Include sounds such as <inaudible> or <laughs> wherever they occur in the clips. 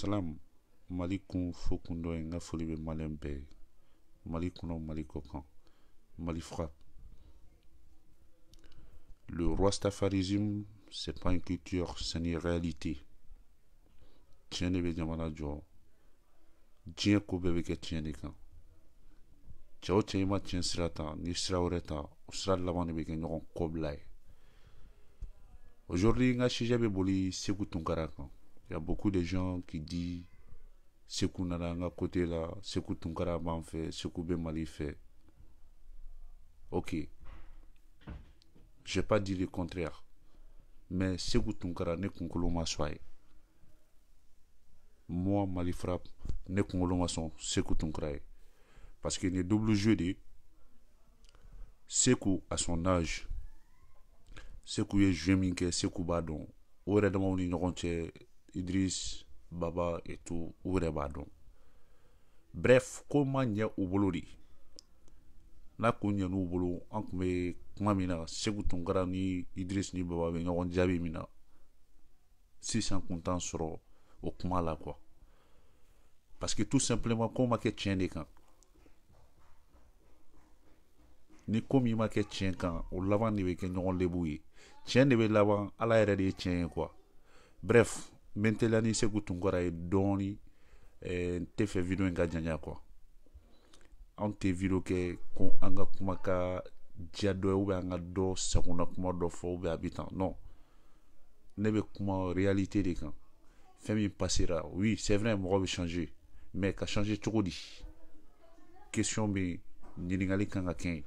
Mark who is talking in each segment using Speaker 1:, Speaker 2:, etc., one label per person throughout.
Speaker 1: salam mali kun fo kun dɔ ye n ka foli bɛ maliyɛn bɛɛ ye mali kɔnɔ mali kɔ kan mali le roistafarisme c'est pas une culture c'est une réalité tiɲɛ de bɛ jamana jɔ diɲɛ ko bɛɛ bɛ kɛ tiɲɛ de kan cɛ o cɛ i ma tiɲɛ sira ta ni sira wɛrɛ ta o sira laban de bɛ kɛ ɲɔgɔn kɔbila ye aujourd'hui n ka bɛ boli segu tunkara kan il y a beaucoup de gens qui disent a à côté là, que Tunkara en fait, Ben mal fait. Ok. Je n'ai pas dit le contraire. Mais c'est Tunkara ne Kunkolo Maswaye. Moi, Mali Frappe, ne Kunkolo Masson, Sekou Parce qu'il y a double jeu de Sekou à son âge. Sekou est Jeminke, coup Badon. Au redemandé, une rentrée. Idris, baba, etou, ouwe de badon. Bref, kon man nye ou bolo di. Na kon nye nou bolo, an kome kman mina, segouton gara ni Idris ni baba venga an jave mina. Si san kontan soro, ou kman la kwa. Paske tout simpleman, kon ma ke tjen de kan. Ni kon mi ma ke tjen kan, ou lavan ni veke nou an debouye. Tjen de vek lavan, ala erade tjen yon kwa. Bref, n teliya ni segu tun kɔrɔ ye dɔɔni n tɛ fɛ video in ka janya kuwa anw tɛ video kɛ ko an ka kuma ka diya dɔ ye ubiyɛn an ka dɔ sagona kuma dɔ fɔ ubiyɛn a bi tan non ne bɛ kuma réalité de kan fɛn min passera oui c'est vrai mɔgɔ bɛ changer mais ka changer cogo di question bɛ ɲininkali kan ka kɛ yen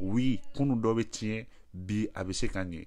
Speaker 1: oui kunu dɔ bɛ tiɲɛ bi a bɛ se ka ɲɛ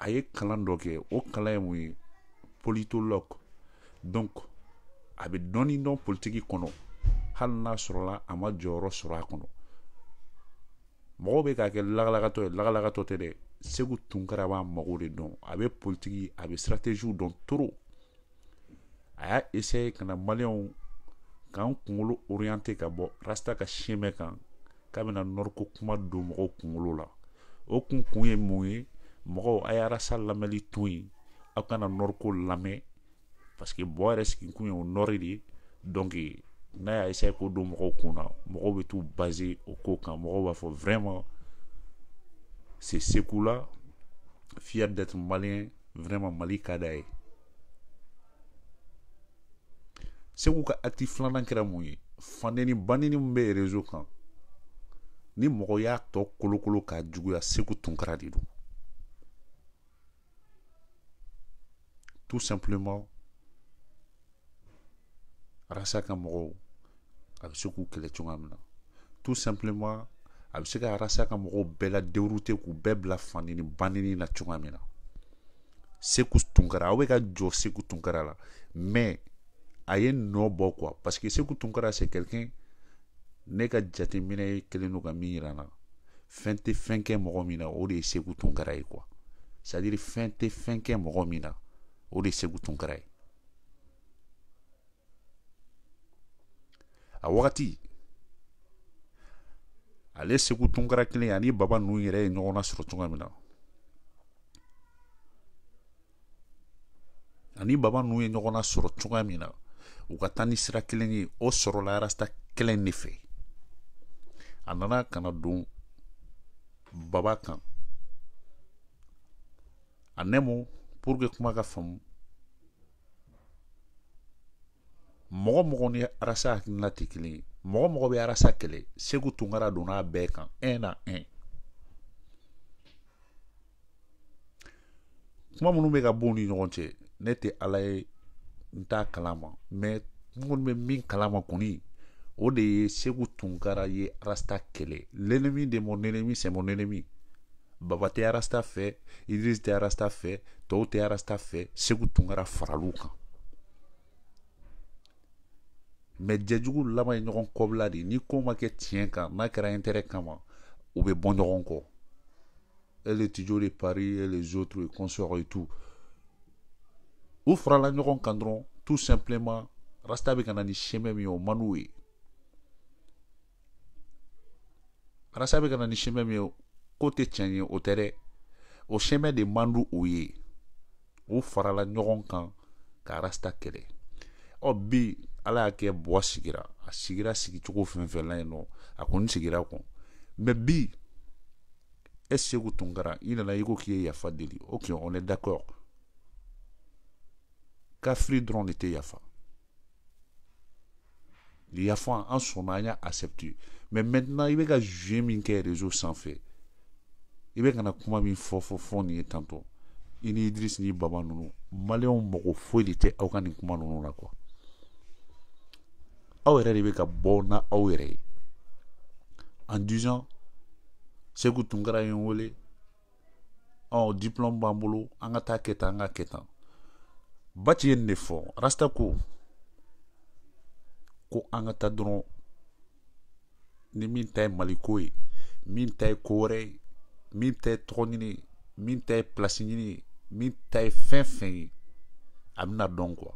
Speaker 1: a ye kalan dɔ kɛ o kalan ye mun ye politologue donc a bɛ dɔɔnin dɔn politiki kɔnɔ hali n'a sɔrɔla a ma jɔyɔrɔ sɔrɔ a kɔnɔ mɔgɔw bɛ k'a kɛ lagalagatɔ ye lagalagatɔ tɛ dɛ segu tunkara b'a mago de dɔn a bɛ politiki a bɛ stratégies dɔn toro a y'a essayer ka na maliyɛnw k'an kunkolo orienter ka bɔ rasta ka siɛn bɛɛ kan k'a bɛna nɔriko kuma don mɔgɔw kunkolo la o kun kun ye mun ye mɔgɔw a y'arasa lamɛnli to yen aw kana nɔriko lamɛn parce que bɔ yɛrɛ sigikun ye o nɔri de ye donc n'a y'a essaye k'o don mɔgɔw kun na mɔgɔw bɛ t'u base o ko kan mɔgɔw b'a fɔ vraiment c'est seku la fier d'être malien vraiment mali ka d'a ye segu ka acte filanan kɛra mun ye fandeni baneni min bɛ rezo kan ni mɔgɔ y'a tɔ kolokolo k'a juguya segu tunkara de don tout simplement rasa ka mɔgɔw a bɛ se k'u kɛlɛ cogoya min na tout simplement a bɛ se ka rasa ka mɔgɔw bɛɛ la dérouter k'u bɛɛ bila fanini banini la cogoya min na seku tunkara aw bɛ ka jɔ seku tunkara la mais a ye nɔ bɔ quoi parce que seku tunkara c'est quelqu'un ne ka jateminɛ ye kelen do ka min yira n na fɛn tɛ fɛn kɛ mɔgɔ min na o de ye seku tunkara ye quoi c'est à dire fɛn tɛ fɛn kɛ mɔgɔ min na o de ye segu tunkara ye a wagati ale segu tunkara ani baba nu yɛrɛ ye ɲɔgɔn nasɔrɔ cogoya min na ani baba nu ye ɲɔgɔnna sɔrɔ cogoya min na u ka taa ni sira kelen ye o sɔrɔla arasta kelen ne fɛ a nana kana don baba kan a nɛmu pour que kuma ka faamu mɔgɔ mɔgɔ ni arasa hakilina tɛ kelen ye mɔgɔ mɔgɔ bɛ arasa kɛlɛ segu tunkara donna a bɛɛ kan ɛn na ɛn kuma minnu bɛ ka b'u ni ɲɔgɔn cɛ ne tɛ ala ye n t'a kalama mɛ n kɔni bɛ min kalama kɔni o de ye segu tunkara ye arasta kɛlɛ l'ennemi de mon ennemi c'est mon ennemi baba tɛ arasta fɛ idrisi tɛ arasta fɛ tɔw tɛ arasta fɛ segu tunkara faral'u kan Medje djougou lama yon kon bladi, ni kon ma ke tsyen ka, na kera yon tere kama, oube bon yon kon. E le tijou li pari, e le zout, e le konsor yotou. Ou fra la yon kon kandron, tout simpleman, rasta be kanani sheme mi yo man wye. Rasta be kanani sheme mi yo, kote tsyen yo o tere, ou sheme de man wye. Ou fra la yon kon, ka rasta kere. Ou bi, ou bi, ala y'a kɛ bɔgɔ sigira a sigira sigicogo fɛn fɛn la yen nɔ a kɔni sigira kɔ mɛ bi e segu tun kɛra i nana i ko k'i ye yafa deli ok on est d'accord kafiri dɔrɔn de tɛ yafa yafa an sɔnna an y'a accepté mais maintenant i bɛ ka jouer min kɛ réseau sanfɛ i bɛ kana kuma min fɔ fɔ fɔ nin ye tantɔ i ni idirisi ni baba ninnu maliyɛnw mago foyi de tɛ aw ka nin kuma ninnu na quoi Awe re rive ka bon na awe re. An dijan, se koutou ngrayon wole, an diplom ba mbolo, an ata ketan, an ata ketan. Bat yen ne fon, rasta kou, kou an ata dono ni min tay malikoui, min tay kou re, min tay tronini, min tay plasini, min tay fin fin, an nan donkwa.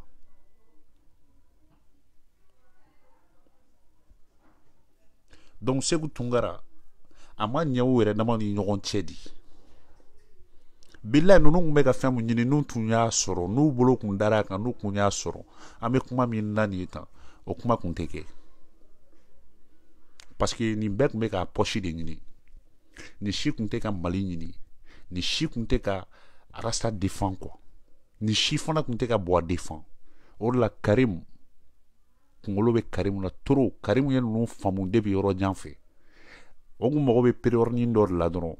Speaker 1: donc segu tunkara a ma ɲɛ o yɛrɛ dama ni ɲɔgɔn cɛ di bilayi ninnu tun bɛ ka fɛn mun ɲini n'u tun y'a sɔrɔ n'u bolo tun dara kan n'u tun y'a sɔrɔ an kuma min na ye tan o kuma tɛ kɛ parce que nin bɛɛ tun bɛ k'a pɔsi de ɲini ni si tun tɛ ka mali ɲini ni si tun tɛ ka rasta défend quoi ni si fana tun tɛ ka bɔ défend o oh, de la karimu kunkolo bɛ karimu na toro karimu ye ninnu faamu debi yɔrɔ jan fɛ o kun mago bɛ pereyɔrɔnin dɔ de la dɔrɔn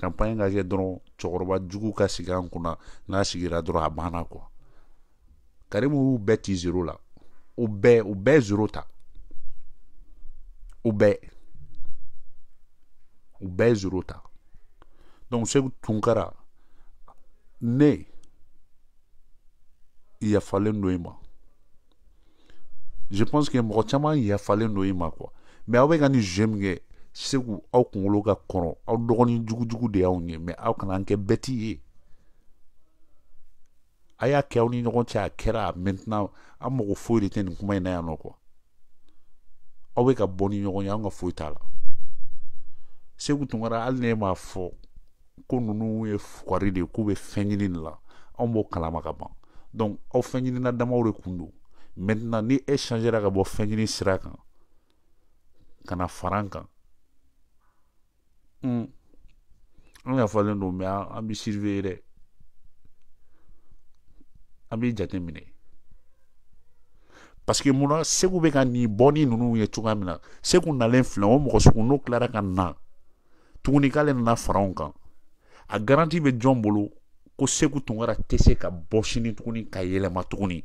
Speaker 1: kampaɲe ka kɛ dɔrɔn cɛkɔrɔba jugu ka sigi an kunna n'a sigira dɔrɔn a banna kuwa karimu y'u bɛɛ ti zero la u bɛɛ u bɛɛ zero ta u bɛɛ u bɛɛ zero ta donc segu tunkara ne né, yafalen dɔ i ma Je ponse ke mwen chaman yafale nou ima kwa. Me awwe ka ni jem nge, se wou aw kon lo ka kono, aw do kon ni djouk djouk de aw nye, me aw kan anke beti ye. A ya kia wou ni yon kon chakera, mentenam, am mwen kou foye de teni kou may nan yon kwa. Awwe ka boni yon kon, yon anke foye tala. Se wou tonwara, al ne yon ma fò, kon nou nou fukwari de, kou we fengilin la, an mwen kalama ka ban. Donk, aw fengilin la dama ou re koun nou. maintenant ni e changera ka bɔ fɛnɲini sira kan ka na fara n kan mm. an yafalen don mais an bɛ surveiller dɛ an b'i jate minɛ parce que munna segu bɛ ka nin bɔnni ninnu ye cogoya min na segu nalen filɛ o mɔgɔ sugu n'o tilara ka na tuguni k'ale nana fara anw kan a garanti bɛ jɔn bolo ko segu tunkara tɛ se ka bɔ sini tuguni ka yɛlɛma tuguni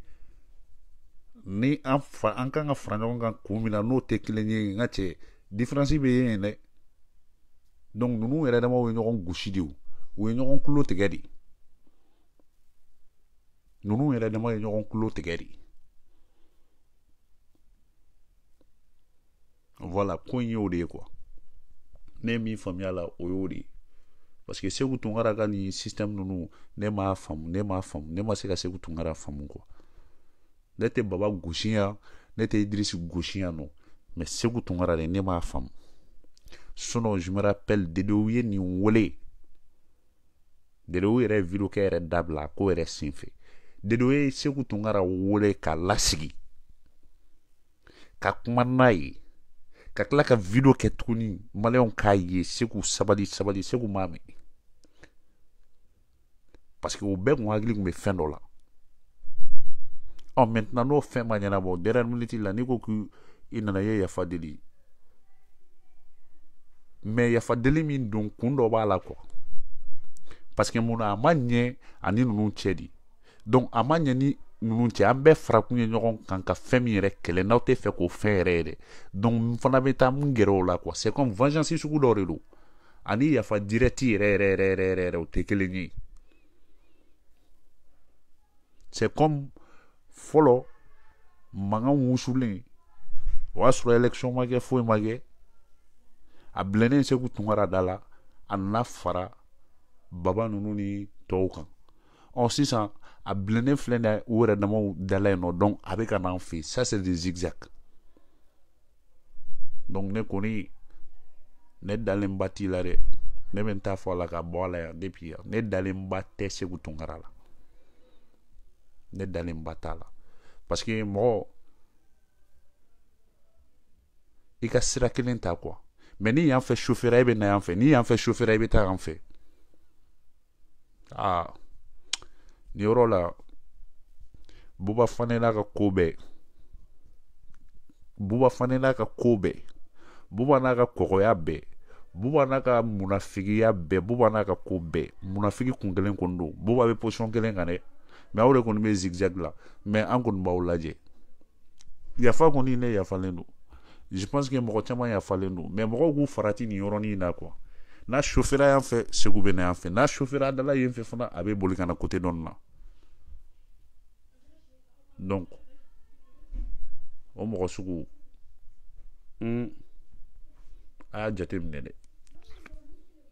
Speaker 1: Ne anka nga fran yon kan koumila nou tekile nye nga che, difransibe yon ene. Donk nou nou eredema ou enyokon goushidyo, ou enyokon koulote gadi. Nou nou eredema ou e enyokon koulote gadi. Vola, kwenye ou dekwa. Ne mi fom yala ou yori. Paske segoutou nga rakan ni sistem nou nou, ne ma fom, ne ma fom, ne ma segoutou nga rakan fom kwa. ne tɛ baba gosi yan ne tɛ idirisi gosi yan nɔ mɛ segu tunkara de ne m'a faamu sinon je me rappelle dedew ye nin wele dedew yɛrɛ ye video kɛ yɛrɛ dabila a ko yɛrɛ senfɛ dedew ye segu tunkara wele k'a lasigi ka kuma n'a ye ka tila ka video kɛ tuguni maliyɛnw k'a ye segu sabali sabali segu m'a mɛn parce que o bɛɛ kun hakili kun bɛ fɛn dɔ la An men nan nou fe manye nan bo. Dera nou neti la ni kou kou. I nan a ye ya fa deli. Men ya fa deli min don kou ndo ba la kwa. Paske moun a amanyen. An ni nou nunche di. Don amanyen ni. Nou nunche ambe fra kou nye nyokon. Kan ka fe mi rek. Le nou te fe kou fe re de. Don moun fana be ta moun gero la kwa. Se kom vajansi sou kou do re lou. An ni ya fa dire ti re re re re re re. Ou te ke le nye. Se kom. Folo, mangan wousou li, wans wè leksyon magè, fwe magè, a blenè se koutou nga rada la, an la fwa la, baba nou nou ni tou kan. An si san, a blenè flenè, ou re dama ou dalè nou, donk, abekan nan fi, sa se de zigzag. Donk ne koni, ne dalè mbati la re, ne men ta fwa la ka bo la ya, ne dalè mbate se koutou nga rada. ne dalen ba t'a la parce que mɔgɔ i ka sira kelen ta kuwa mɛ ni yan fɛ sofɛra i bɛ na yan fɛ ni yan fɛ sofɛra i bɛ taa yan fɛ aa nin yɔrɔ la buba fanela ka ko bɛɛ buba fanela ka ko bɛɛ buba n'a ka kɔgɔya bɛɛ buba n'a ka munafigiya bɛɛ buba n'a ka ko bɛɛ munafigi kun kelen kun don buba bɛ posɔn kelen kan dɛ mɛ aw de kɔni bɛ zigzag la mɛ an kɔni b'aw lajɛ yafa kɔni ne yafalen don je pense que mɔgɔ caman yafalen don mɛ mɔgɔw k'u farati nin yɔrɔnin na quoi n'a sofɛra yan fɛ segu bɛ na yan fɛ n'a sofɛra dala yen fɛ fana a bɛ boli ka na côté na donc o mɔgɔ sugu mm. a ah, y'a jate minɛ dɛ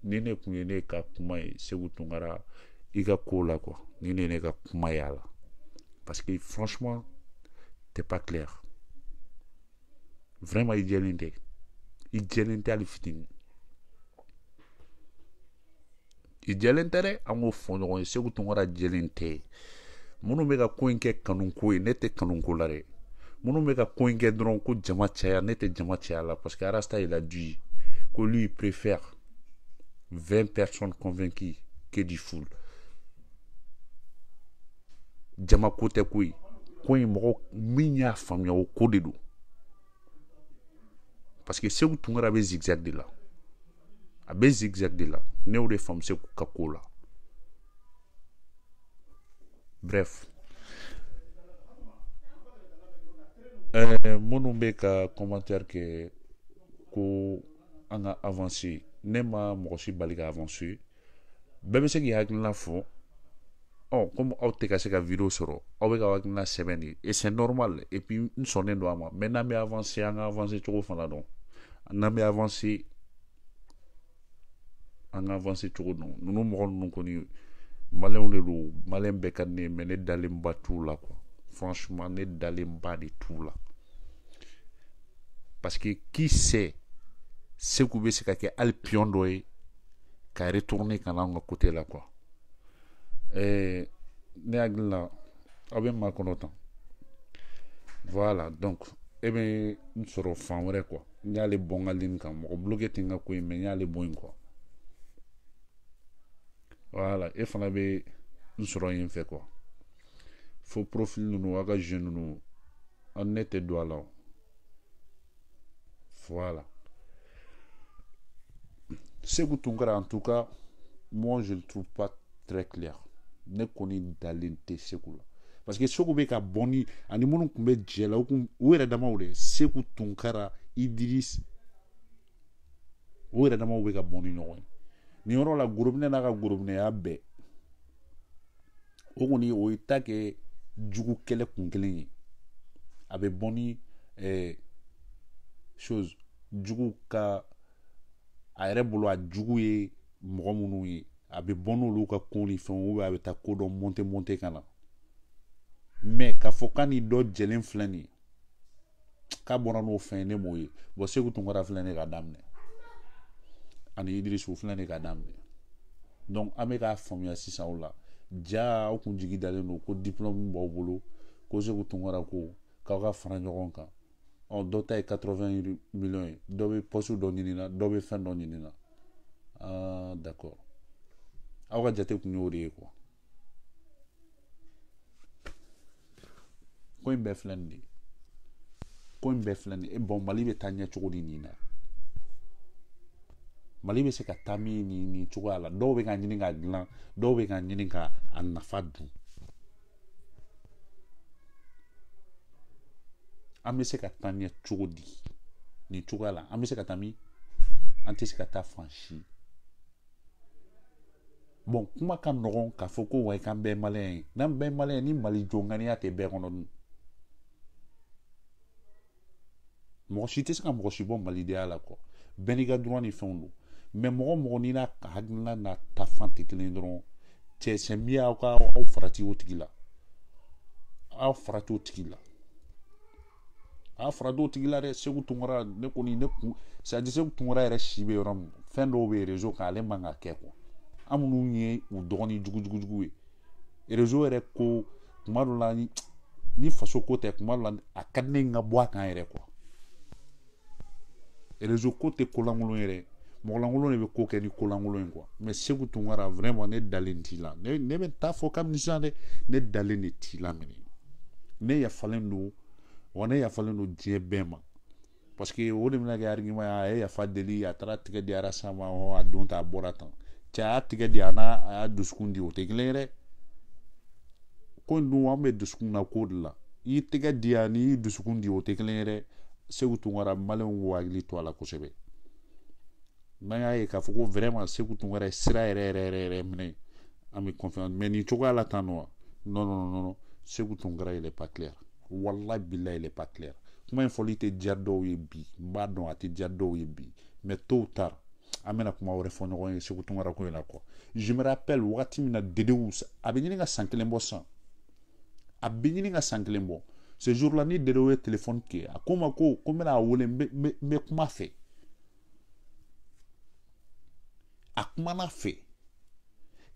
Speaker 1: ni ne kun ye ne ka kuma ye eh, segu tungara i ka ko la kuwa ni ne ne ka kuma y'a la parce que franchement t'es pas clair vraiment i jɛlen tɛ i jɛlen tɛ hali fitini i jɛlen tɛ dɛ an k'o fɔ ɲɔgɔn ye segu tunkara jɛlen tɛ minnu bɛ ka ko in kɛ kanuko ye ne tɛ kanuko la dɛ minnu bɛ ka ko in kɛ dɔrɔn ko jama caya ne tɛ jama caya la parce que arasta lui préfère 20 personnes convaincues que du foule jama kote kwi, kwenye mwok mwinya fam ya wak kode do. Paske se wou tou nga rabe zigzag di la. Abe zigzag di la. Ne wou de fam se wou kap kou la. Bref. Eh, moun ou be ka komater ke kou an a avansi. Ne mwa mwok si bali ka avansi. Bebe se ki hakin la foun. ɔ komi aw tɛ ka se ka video sɔrɔ aw bɛ ka hakilina sɛbɛn de et c'est normal et puis n sɔnnen don a ma mais n'an bɛ avance an ka avance cogo fana dɔn n'an bɛ avance an ka avance cogo dɔn ninnu mɔgɔ ninnu kɔni maliyɛnw de don maliyɛn bɛɛ ka di ne ye mais ne dalenba t'u la quoi franchement ne dalenba de t'u la parce que qui sait segu bɛ se ka kɛ hali piyɔn dɔ ye ka retourner ka na an ka côté la quoi et eh, hakili la ma voilà donc et eh bien, nous serons nous wɛrɛ nous, quoi y'ale nous, voilà et faudra nous nous profil nous nous, nous, jeune nous, Voilà. nous, voilà nous, en tout cas moi je le trouve pas très clair ne kɔni dalen tɛ segu la parce que segu bɛ ka bɔ ni ani minnu tun bɛ jɛ la u yɛrɛ damaw de segu tun kɛra idirisi o yɛrɛ damaw bɛ ka bɔ ni ɲɔgɔn ye nin yɔrɔ la gorobinɛ n'a ka gorobinɛya bɛɛ o kɔni o ye ta kɛ jugu kɛlɛ kun kelen ye a bɛ bɔ ni ɛɛ chose jugu ka a yɛrɛ bolo a jugu ye mɔgɔ minnu ye a bɛ bɔ n'olu ka kow ni fɛnw a bɛ taa ko dɔ monte monte ka na mɛ k'a fɔ k'a ni dɔ jɛlen filɛ nin ye k'a bɔra n'o fɛn ye ne m'o ye bɔn segu tun kɛra filɛ nin ye k'a daminɛ ani idirisu filɛ nin ye k'a daminɛ donc an bɛ k'a faamuya sisan o la ja aw kun jigi dalen don ko diplɔmu b'aw bolo ko segu tun kɛra ko k'aw ka fara ɲɔgɔn kan ɔ dɔ ta ye 80 miliyɔn ye dɔ bɛ pɔsi dɔ ɲini na dɔ bɛ fɛn dɔ ɲini na ah d'accord aw ka jate kun y'o de ye kuwa ko in bɛɛ filɛ nin de ko in bɛɛ filɛ nin e bɔn mali bɛ taa ɲɛ cogo di nin na mali bɛ se ka taa min nin nin cogoya la dɔw bɛ ka ɲini k'a dilan dɔw bɛ ka ɲini k'a nafa dun an bɛ se ka taa ɲɛ cogo di nin cogoya la an bɛ se ka taa min an tɛ se ka taa fan si Bon, kouma kan ngon ka foko wè kan bè malè yè, nan bè malè yè ni mali djongan yè atè bè konon. Mwen shites ka mwen shibon mali dè ala kwa. Beni gwa dron yifon nou. Men mwen mwen yina kag nan nan tafan titlen dron. Tè senbya waka ou frati wot gila. Ou frati wot gila. Ou frati wot gila re se wou tongra ne koni ne pou. Se adi se wou tongra e re shibe yon ram fèndo wè re zo kalè man nga kè kwa. an minnu ye u dɔgɔnin jugujugujugu ye rezo yɛrɛ ko kuma dɔ la ni faso ko tɛ kuma dɔ la a ka di ne ka bɔ a kan yɛrɛ kuwa rezo ko tɛ kolankolon yɛrɛ mɔgɔlankolon de bɛ ko kɛ ni kolankolon ye kuwa mɛ segu tunkara vraiment ne dalen t'i la ne ne bɛ taa fɔ kabini sisan dɛ ne dalen de t'i la minɛ ne yafalen don wa ne yafalen don diɲɛ bɛɛ ma parce que o de bɛna kɛ argument ye a ye yafa deli a taara tigɛ di arasa ma a don ta a bɔra tan cɛa tigɛ di a n'a a y'a dusukun di o tɛ ko in dun an na ko i y'i tɛgɛ di yan n'i y'i dusukun di o tɛ kelen ye dɛ segu tunkara maliyɛnw to a la kosɛbɛ n'an y'a ye k'a fɔ vraiment se tunkara ye sira yɛrɛ yɛrɛ yɛrɛ yɛrɛ minɛ an confiance mais nin cogoya la tan nɔ non non non se segu tunkara il est pas clair walahi bilahi il est pas clair kuma in fɔli tɛ diya dɔw ye bi n a tɛ diya dɔw bi mais tôt tard Ame la pou ma ou refon yon kon yon se koutou marakoun yon la kwa Je me rappel wakati mi nan dede ou A be nye niga sank le mbo san A be nye niga sank le mbo Se jour la ni dede ou e telefon ki A kouma kou, koume la ou le Mbe kouma fe A kouma na fe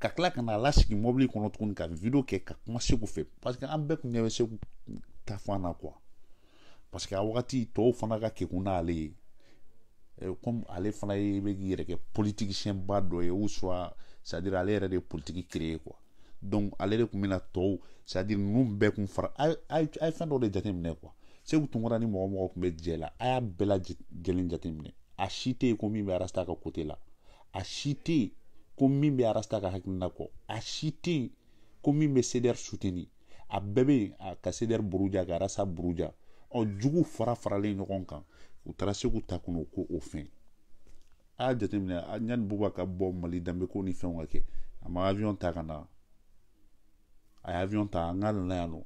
Speaker 1: Kak lak nan lase ki mobli konot koni Ka video ke, kouma se kou fe Paske ambe kou nye ve se kou ta fwa na kwa Paske wakati To ou fwa na kwa ke kouna aleye Eh, kom ale fana e begire ke politiki shen badwe ou swa Sa diri ale re de politiki kreye kwa Don ale de koumen la tou Sa diri nou mbe kon fara Ay fanda ou de jaten mne kwa Se ou tongra ni mwomo wak mbe jela Aya bela jelen jaten mne A shite koumi me arastaka kote la A shite koumi me arastaka hakin na kwa A shite koumi me seder sute ni A bebe kaseder buruja Karasa buruja Ou jougou fara fara le yon kon kan u taara segu ta kɔnɔ u ko o fɛn a jateminɛ ɲani buba ka bɔ mali danbe ko ni fɛnw ka kɛ a ma avion ta ka na a ye avion ta an ka nana yan nɔ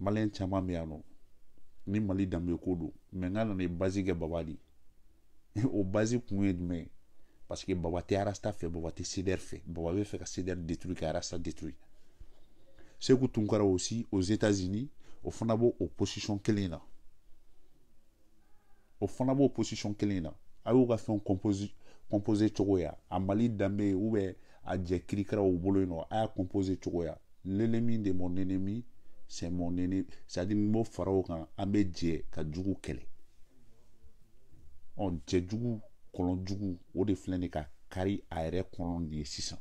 Speaker 1: maliyɛn caman bɛ yan nɔ ni mali danbe ko don mɛ n ka nana ye bazi kɛ baba de <laughs> o bazi kun ye jumɛn ye parce que baba tɛ arasta fɛ baba tɛ cdr fɛ baba bɛ fɛ ka cdr détruire ka arasta détruire segu tunkara aussi aux états-unis o fana b'o o position kelen na O fonabo posisyon kele na, a yo ga fyon kompoze chokoya, a mali dame ouwe, a dje krikra ou bolo yon, a kompoze chokoya. Lene mi de mon nene mi, se adi mou fara ou kan, ame dje ka djouk kele. On dje djouk, kolon djouk, ode flen e ka, kari aere kolon dje sisan.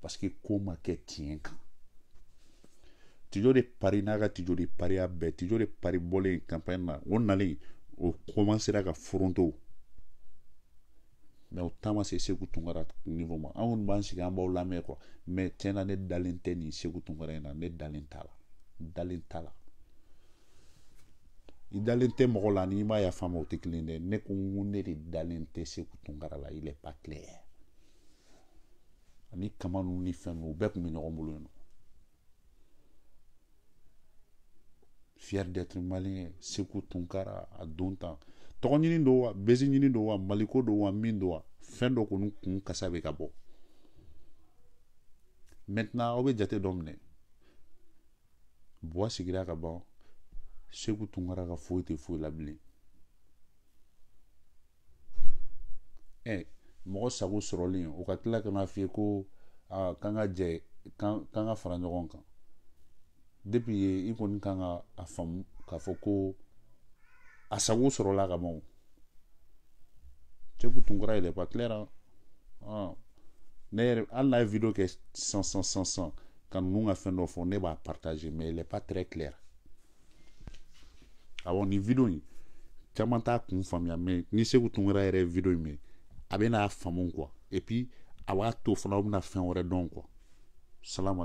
Speaker 1: Paske koma ke tiyen ka. Ti jo de pari naga, ti jo de pari abe, ti jo de pari bole, kampen na, won nale yon, o komansera ka foronto mɛ o taama se segu tunkara niveau ma an kɔni b'an sigi an b'aw lamɛn kuwa mɛ tiɲɛna ne dalen tɛ nin segu tunkara in na ne dalen t'a la dalen t'a la i dalen tɛ mɔgɔ la n'i m'a y'a faamu o tɛ kelen dɛ ne ko n ko ne de dalen tɛ segu tunkara la il est pas clair ani kama ninnu ni fɛn ninnu u bɛɛ tun bɛ ɲɔgɔn bolo yen nɔ fier d'être malien sekou tunkara a don tan tɔgɔ ɲini do wa bezi ɲini do wa maliko do wa min do wa fɛn dɔ kɔni kun kasa bɛ ka bɔ maintenant aw bɛ jate dɔ minɛ buwa sigira ka ban seku tunkara ka foyi tɛ foyi la bilen ɛ eh, mɔgɔ sago sɔrɔlen o ka tila ka na f'i ye ko aa k'an ka jɛ k'an ka fara ɲɔgɔn kan depi ye i kɔni kan ka a faamu k'a fɔ ko a sago sɔrɔla ka ma o cɛku tun kɔrɔ yɛlɛ kuwa kilɛra ne yɛrɛ hali n'a ye video kɛ san san san san ka ninnu ka fɛn dɔ fɔ ne b'a partage mais il est pas très clair awɔ ah nin video in caman t'a kun faamuya mais ni seku tun yɛrɛ ye video in mɛn a bɛ n'a faamu quoi et puis ah a b'a to fana aw bɛna fɛn wɛrɛ dɔn quoi salam